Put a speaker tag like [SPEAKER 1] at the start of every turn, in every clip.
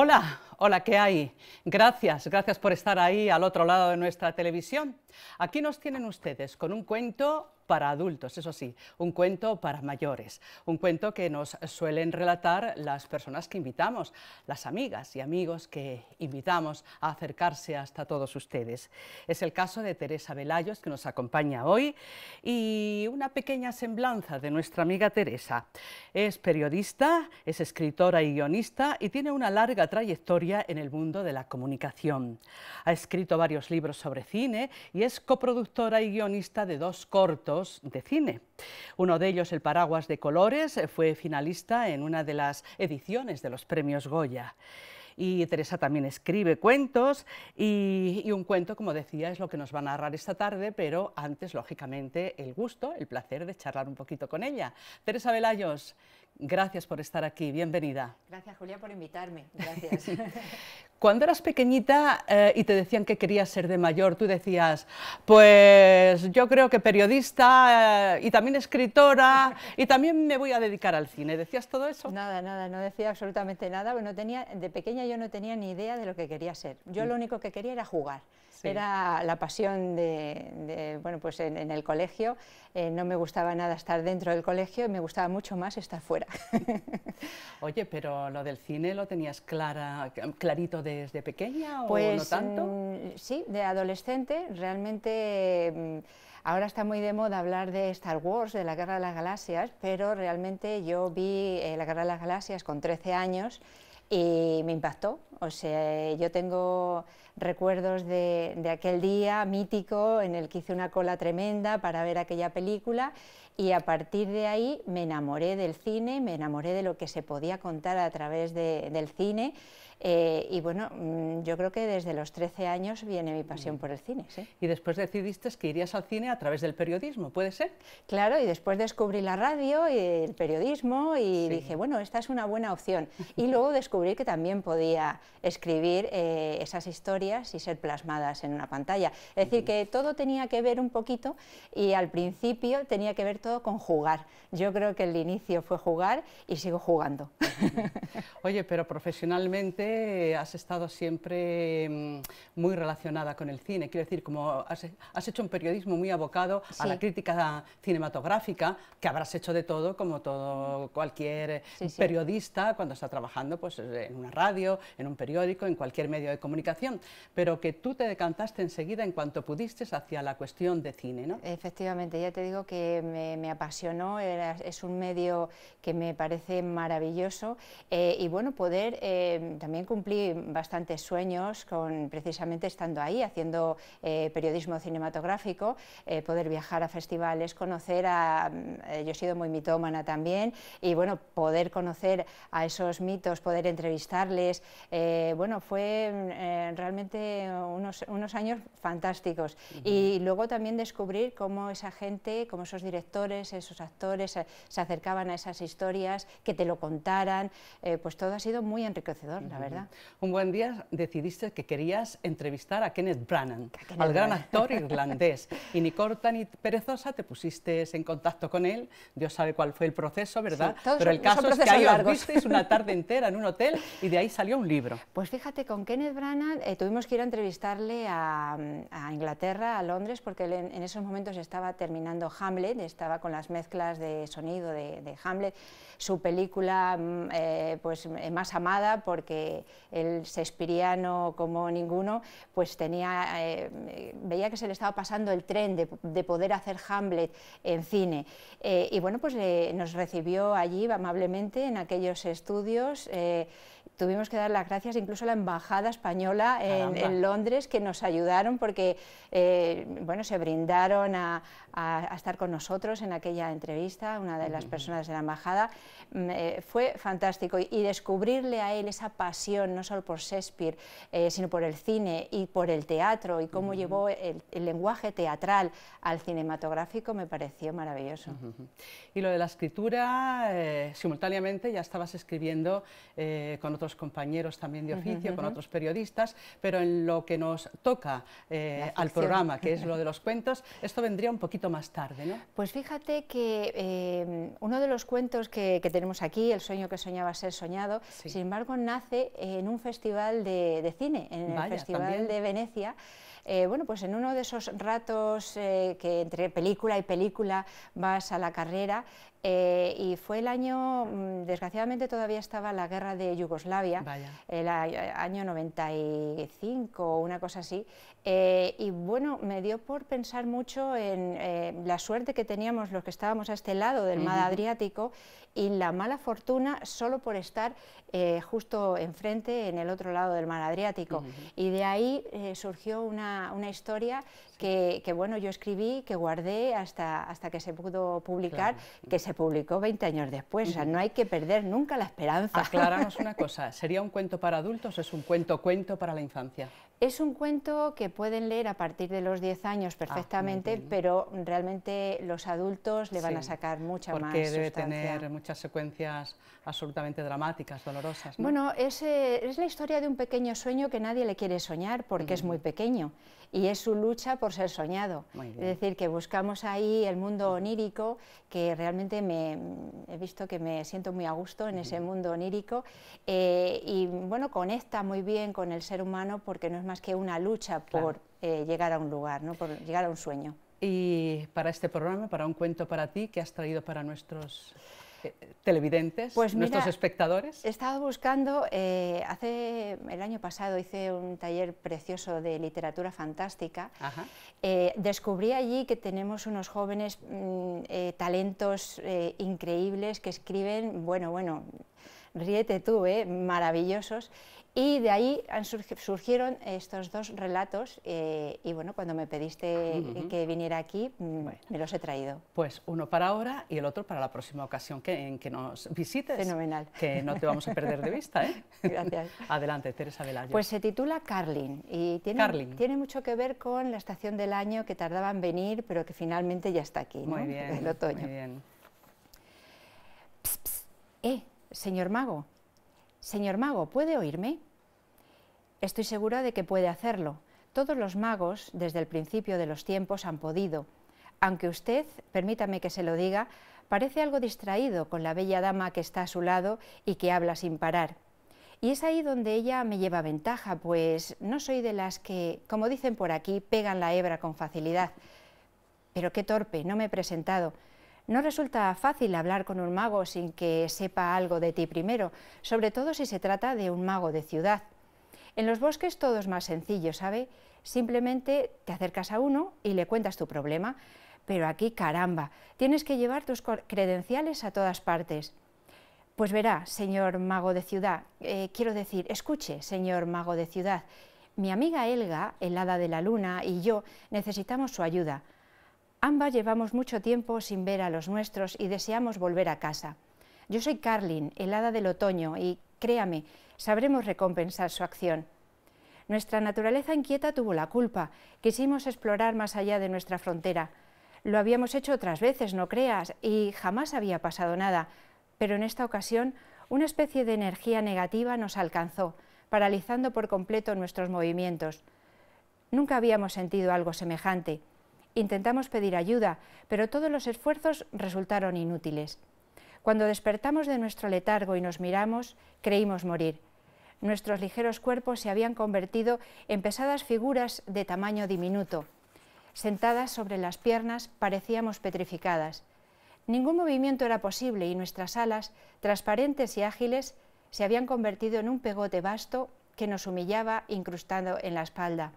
[SPEAKER 1] Hola, hola, ¿qué hay? Gracias, gracias por estar ahí al otro lado de nuestra televisión. Aquí nos tienen ustedes con un cuento para adultos, eso sí, un cuento para mayores, un cuento que nos suelen relatar las personas que invitamos, las amigas y amigos que invitamos a acercarse hasta todos ustedes. Es el caso de Teresa Velayos, que nos acompaña hoy, y una pequeña semblanza de nuestra amiga Teresa. Es periodista, es escritora y guionista y tiene una larga trayectoria en el mundo de la comunicación. Ha escrito varios libros sobre cine y es coproductora y guionista de dos cortos de cine. Uno de ellos, El Paraguas de Colores, eh, fue finalista en una de las ediciones de los premios Goya y Teresa también escribe cuentos y, y, un cuento, como decía, es lo que nos va a narrar esta tarde, pero antes, lógicamente, el gusto, el placer de charlar un poquito con ella. Teresa Velayos, Gracias por estar aquí, bienvenida.
[SPEAKER 2] Gracias Julia por invitarme, gracias.
[SPEAKER 1] Cuando eras pequeñita eh, y te decían que querías ser de mayor, tú decías, pues yo creo que periodista eh, y también escritora y también me voy a dedicar al cine. ¿Decías todo eso? Nada, nada,
[SPEAKER 2] no decía absolutamente nada. Bueno, tenía, de pequeña yo no tenía ni idea de lo que quería ser. Yo lo mm. único que quería era jugar. Era la pasión de, bueno, pues en, el colegio. Eh, no me gustaba nada estar dentro del colegio, me gustaba mucho más estar fuera.
[SPEAKER 1] Oye, pero lo del cine lo tenías clara, clarito desde pequeña o pues, no tanto?
[SPEAKER 2] Eh, sí, de adolescente realmente. Mm, ahora está muy de moda hablar de Star Wars, de la Guerra de las Galaxias, pero realmente yo vi eh, la Guerra de las Galaxias con 13 años y me impactó. O sea, yo tengo recuerdos de, aquel día mítico en el que hice una cola tremenda para ver aquella película y a partir de ahí me enamoré del cine, me enamoré de lo que se podía contar a través de, del cine. Eh, y bueno, mm, yo creo que desde los 13 años viene mi pasión por el cine. ¿sí?
[SPEAKER 1] Y después decidiste que irías al cine a través del
[SPEAKER 2] periodismo, ¿puede ser? Claro, y después descubrí la radio y el periodismo y dije, bueno, esta es una buena opción. Y luego descubrí que también podía escribir eh, esas historias y ser plasmadas en una pantalla. Es decir, que todo tenía que ver un poquito y al principio
[SPEAKER 1] tenía que ver todo con jugar. Yo creo que el inicio fue jugar y sigo jugando. Oye, pero profesionalmente has estado siempre mm, muy relacionada con el cine. Quiero decir, como has, hecho un periodismo muy abocado a la crítica cinematográfica, que habrás hecho de todo, como todo cualquier periodista cuando está trabajando pues, en una radio, en un periódico, en cualquier medio de comunicación, pero que tú te decantaste enseguida en cuanto pudiste hacia la cuestión de cine, Efectivamente, ya te digo
[SPEAKER 2] que me me apasionó, es un medio que me parece maravilloso eh, y bueno, poder eh, también cumplir bastantes sueños con precisamente estando ahí, haciendo eh, periodismo cinematográfico, poder viajar a festivales, conocer a, yo he sido muy mitómana también, y bueno, poder conocer a esos mitos, poder entrevistarles, bueno, fue realmente unos, unos, años fantásticos y luego también descubrir cómo esa gente, cómo esos directores, esos actores eh, se acercaban a esas historias, que te lo contaran,
[SPEAKER 1] eh, pues todo ha sido muy enriquecedor, la verdad. Un buen día decidiste que querías entrevistar a Kenneth Branagh, el al gran actor irlandés, y ni corta ni perezosa te pusiste en contacto con él, Dios sabe cuál fue el proceso, ¿verdad? Pero el caso es que ahí os visteis una tarde entera en un hotel y de ahí salió un libro.
[SPEAKER 2] Pues fíjate, con Kenneth Branagh eh, tuvimos que ir a entrevistarle a, mm, Inglaterra, a Londres, porque en esos momentos estaba terminando Hamlet, estaba con las mezclas de sonido de, Hamlet, su película mm, eh, pues, eh, más amada porque el Shakespeareano como ninguno pues tenía, eh, veía que se le estaba pasando el tren de, de poder hacer Hamlet en cine. y bueno, pues nos recibió allí amablemente en aquellos estudios tuvimos que dar las gracias incluso a la Embajada Española en, Londres que nos ayudaron porque bueno, se brindaron a, a, estar con nosotros en aquella entrevista, una de las personas de la embajada. Mm, eh, fue fantástico y, descubrirle a él esa pasión, no solo por Shakespeare, eh, sino por el cine y por el teatro y cómo llevó el, lenguaje teatral al cinematográfico me pareció
[SPEAKER 1] maravilloso. Y lo de la escritura, eh, simultáneamente ya estabas escribiendo con otros compañeros también de oficio, con otros periodistas, pero en lo que nos toca al programa, que es lo de los cuentos, esto vendría un poquito más tarde, Pues
[SPEAKER 2] fíjate que eh, uno de los cuentos que, tenemos aquí, El sueño que soñaba ser soñado, sin embargo nace en un festival de, cine, en el Festival de Venecia, eh, bueno, pues en uno de esos ratos eh, que entre película y película vas a la carrera, eh, y fue el año, mm, desgraciadamente todavía estaba la guerra de Yugoslavia, el año 95 o una cosa así, y bueno, me dio por pensar mucho en la suerte que teníamos los que estábamos a este lado del mar Adriático y la mala fortuna solo por estar eh, justo enfrente, en el otro lado del mar Adriático. Y de ahí eh, surgió una, historia que, bueno, yo escribí, que guardé hasta, hasta que se pudo publicar, que se publicó 20 años después. O sea, no hay que perder nunca la
[SPEAKER 1] esperanza. Aclaramos una cosa, ¿sería un cuento para adultos o es un cuento-cuento para la infancia?
[SPEAKER 2] Es un cuento que pueden leer a partir de los 10 años ah, perfectamente, pero realmente los adultos le van a sacar mucha más más Porque debe tener
[SPEAKER 1] muchas secuencias absolutamente dramáticas, dolorosas. Bueno,
[SPEAKER 2] es, eh, es, la historia de un pequeño sueño que nadie le quiere soñar porque es muy pequeño y es su lucha por ser soñado. Es decir, que buscamos ahí el mundo onírico, que realmente me, he visto que me siento muy a gusto en ese mundo onírico eh, y bueno, conecta muy bien con el ser humano porque no es más que una lucha
[SPEAKER 1] por eh, llegar a un lugar, ¿no? por llegar a un sueño. Y para este programa, para un cuento para ti, que has traído para nuestros eh, televidentes, pues nuestros espectadores?
[SPEAKER 2] He estado buscando, eh, hace el año pasado hice un taller precioso de literatura fantástica. descubrí allí que tenemos unos jóvenes mm, talentos increíbles que escriben, bueno, bueno, ríete tú, maravillosos. Y de ahí han surgieron estos dos relatos eh, y bueno, cuando me pediste eh, que viniera aquí, mm, me los he traído.
[SPEAKER 1] Pues uno para ahora y el otro para la próxima ocasión que, en que nos visites. Fenomenal. Que no te vamos a perder de vista. ¿eh? Gracias. Adelante, Teresa Velayo. Pues se
[SPEAKER 2] titula Carlin y tiene, tiene mucho que ver con la estación del año que tardaba en venir, pero que finalmente ya está aquí, ¿no? Muy bien, el otoño. Muy bien. Eh, señor mago, señor mago, ¿puede oírme? Estoy segura de que puede hacerlo. Todos los magos, desde el principio de los tiempos, han podido. Aunque usted, permítame que se lo diga, parece algo distraído con la bella dama que está a su lado y que habla sin parar. Y es ahí donde ella me lleva ventaja, pues no soy de las que, como dicen por aquí, pegan la hebra con facilidad. Pero qué torpe, no me he presentado. No resulta fácil hablar con un mago sin que sepa algo de ti primero, sobre todo si se trata de un mago de ciudad. En los bosques todo es más sencillo, ¿sabe? Simplemente te acercas a uno y le cuentas tu problema, pero aquí caramba, tienes que llevar tus credenciales a todas partes. Pues verá, señor mago de ciudad, eh, quiero decir, escuche, señor mago de ciudad, mi amiga Elga, el hada de la luna, y yo necesitamos su ayuda. Ambas llevamos mucho tiempo sin ver a los nuestros y deseamos volver a casa. Yo soy Carlin, el hada del otoño, y créame, sabremos recompensar su acción. Nuestra naturaleza inquieta tuvo la culpa, quisimos explorar más allá de nuestra frontera. Lo habíamos hecho otras veces, no creas, y jamás había pasado nada, pero en esta ocasión una especie de energía negativa nos alcanzó, paralizando por completo nuestros movimientos. Nunca habíamos sentido algo semejante. Intentamos pedir ayuda, pero todos los esfuerzos resultaron inútiles. Cuando despertamos de nuestro letargo y nos miramos, creímos morir. Nuestros ligeros cuerpos se habían convertido en pesadas figuras de tamaño diminuto. Sentadas sobre las piernas parecíamos petrificadas. Ningún movimiento era posible y nuestras alas, transparentes y ágiles, se habían convertido en un pegote vasto que nos humillaba incrustado en la espalda.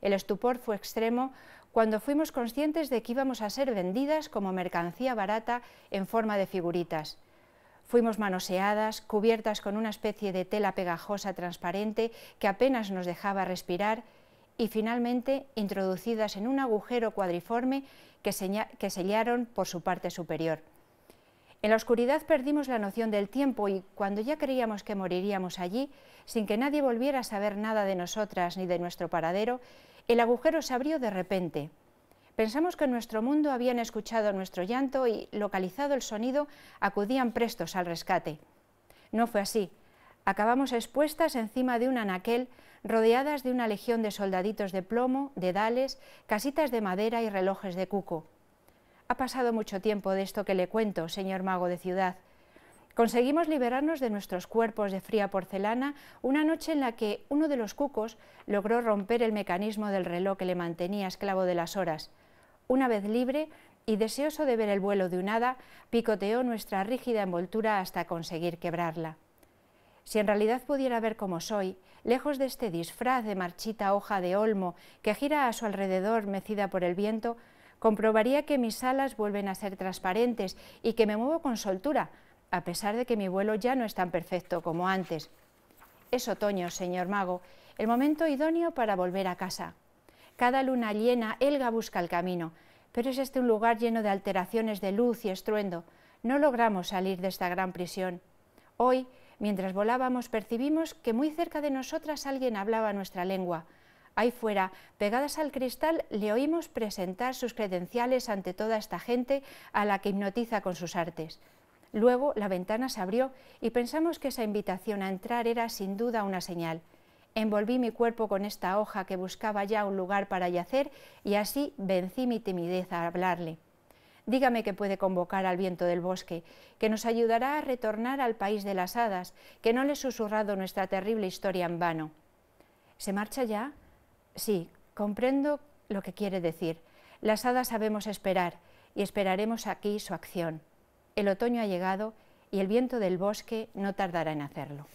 [SPEAKER 2] El estupor fue extremo cuando fuimos conscientes de que íbamos a ser vendidas como mercancía barata en forma de figuritas. Fuimos manoseadas, cubiertas con una especie de tela pegajosa transparente que apenas nos dejaba respirar y finalmente introducidas en un agujero cuadriforme que, sellaron por su parte superior. En la oscuridad perdimos la noción del tiempo y cuando ya creíamos que moriríamos allí, sin que nadie volviera a saber nada de nosotras ni de nuestro paradero, el agujero se abrió de repente. Pensamos que en nuestro mundo habían escuchado nuestro llanto y, localizado el sonido, acudían prestos al rescate. No fue así. Acabamos expuestas encima de un anaquel, rodeadas de una legión de soldaditos de plomo, dedales, casitas de madera y relojes de cuco. Ha pasado mucho tiempo de esto que le cuento, señor mago de ciudad. Conseguimos liberarnos de nuestros cuerpos de fría porcelana una noche en la que uno de los cucos logró romper el mecanismo del reloj que le mantenía esclavo de las horas. Una vez libre y deseoso de ver el vuelo de un hada, picoteó nuestra rígida envoltura hasta conseguir quebrarla. Si en realidad pudiera ver cómo soy, lejos de este disfraz de marchita hoja de olmo que gira a su alrededor mecida por el viento, comprobaría que mis alas vuelven a ser transparentes y que me muevo con soltura, a pesar de que mi vuelo ya no es tan perfecto como antes. Es otoño, señor mago, el momento idóneo para volver a casa. Cada luna llena, Elga busca el camino, pero es este un lugar lleno de alteraciones de luz y estruendo. No logramos salir de esta gran prisión. Hoy, mientras volábamos, percibimos que muy cerca de nosotras alguien hablaba nuestra lengua. Ahí fuera, pegadas al cristal, le oímos presentar sus credenciales ante toda esta gente a la que hipnotiza con sus artes. Luego la ventana se abrió y pensamos que esa invitación a entrar era sin duda una señal. Envolví mi cuerpo con esta hoja que buscaba ya un lugar para yacer y así vencí mi timidez a hablarle. Dígame que puede convocar al viento del bosque, que nos ayudará a retornar al país de las hadas, que no le he susurrado nuestra terrible historia en vano. ¿Se marcha ya? Sí, comprendo lo que quiere decir. Las hadas sabemos esperar y esperaremos aquí su acción el otoño ha llegado y el viento del bosque no tardará en hacerlo.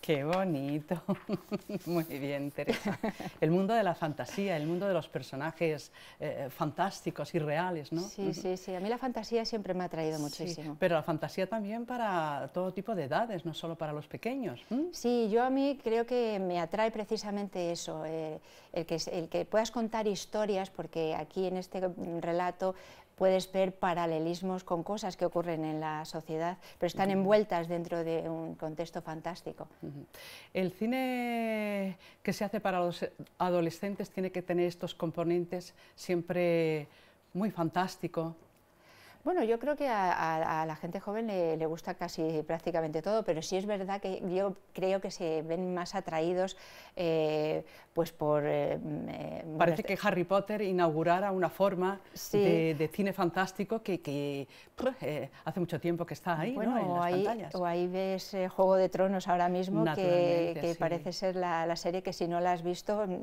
[SPEAKER 1] Qué bonito. Muy bien, Teresa. El mundo de la fantasía, el mundo de los personajes eh, fantásticos y reales, ¿no? Sí, sí,
[SPEAKER 2] sí. A mí la fantasía siempre me ha atraído muchísimo.
[SPEAKER 1] pero la fantasía también para todo tipo de edades, no solo para los pequeños.
[SPEAKER 2] Sí, yo a mí creo que me atrae precisamente eso, eh, el que puedas contar historias, porque aquí en este relato puedes ver paralelismos con cosas que ocurren en la sociedad, pero están envueltas dentro de un contexto
[SPEAKER 1] fantástico. ¿El cine que se hace para los adolescentes tiene que tener estos componentes siempre muy fantástico,
[SPEAKER 2] bueno, yo creo que a, la gente joven le, gusta casi prácticamente todo, pero sí es verdad que yo creo que se ven más atraídos eh, pues por... Eh, mm, eh,
[SPEAKER 1] parece que Harry Potter inaugurara una forma de, cine fantástico que, hace mucho tiempo que está ahí, ¿no? en o, ahí pantallas.
[SPEAKER 2] ves Juego de Tronos ahora mismo, que, parece ser la, serie que si no la has visto no,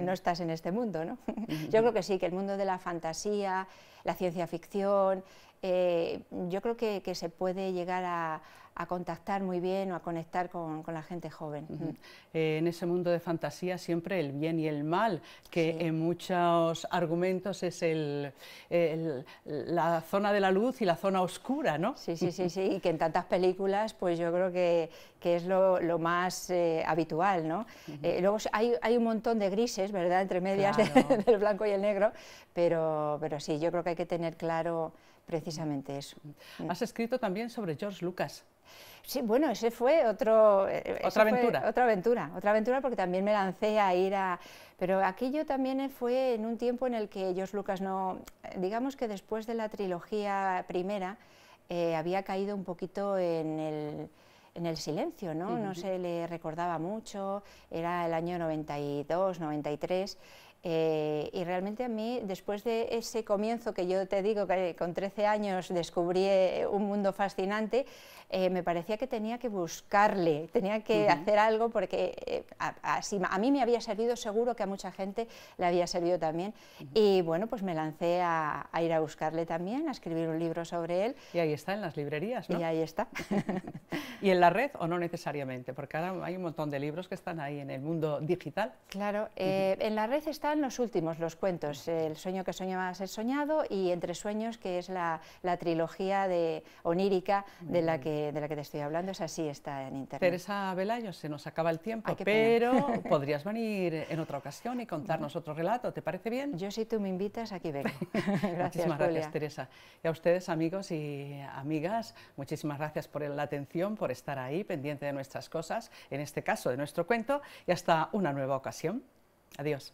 [SPEAKER 2] no, estás en este mundo, ¿no? yo creo que sí, que el mundo de la fantasía, la ciencia ficción, eh, yo creo que, se puede llegar a, contactar muy bien o a conectar
[SPEAKER 1] con, la gente joven. Eh, en ese mundo de fantasía siempre el bien y el mal, que en muchos argumentos es el, la zona de la luz y la zona oscura, ¿no? Sí, sí, sí, sí, y que en tantas películas pues yo creo que,
[SPEAKER 2] es lo, más eh, habitual, ¿no? luego hay, un montón de grises, ¿verdad?, entre medias del blanco y el negro, pero, pero sí, yo creo que hay que tener claro
[SPEAKER 1] precisamente eso. Mm. Has escrito también sobre George Lucas.
[SPEAKER 2] Sí, bueno, ese fue otro... Eh, otra aventura. otra aventura, otra aventura porque también me lancé a ir a... Pero aquello también fue en un tiempo en el que George Lucas no... Digamos que después de la trilogía primera eh, había caído un poquito en el, silencio, ¿no? No se le recordaba mucho, era el año 92, 93... Eh, y realmente a mí, después de ese comienzo que yo te digo que con 13 años descubrí eh, un mundo fascinante, eh, me parecía que tenía que buscarle, tenía que hacer algo porque eh, a, mí me había servido, seguro que a mucha gente le había servido también. Y bueno, pues me lancé a, ir a buscarle también, a escribir un
[SPEAKER 1] libro sobre él. Y ahí está en las librerías, ¿no? Y ahí está. ¿Y en la red o no necesariamente? Porque ahora hay un montón de libros que están ahí en el mundo digital. Claro, eh,
[SPEAKER 2] en la red están los últimos, los cuentos, El sueño que soñaba ser soñado y Entre sueños, que es la, la trilogía de, onírica de la que de la que te estoy hablando, es así, está en internet.
[SPEAKER 1] Teresa Velayo, se nos acaba el tiempo, pero podrías venir en otra ocasión y contarnos otro relato, ¿te parece bien? Yo si tú me invitas, aquí vengo. gracias, gracias, Teresa. Y a ustedes, amigos y amigas, muchísimas gracias por la atención, por estar ahí, pendiente de nuestras cosas, en este caso de nuestro cuento, y hasta una nueva ocasión. Adiós.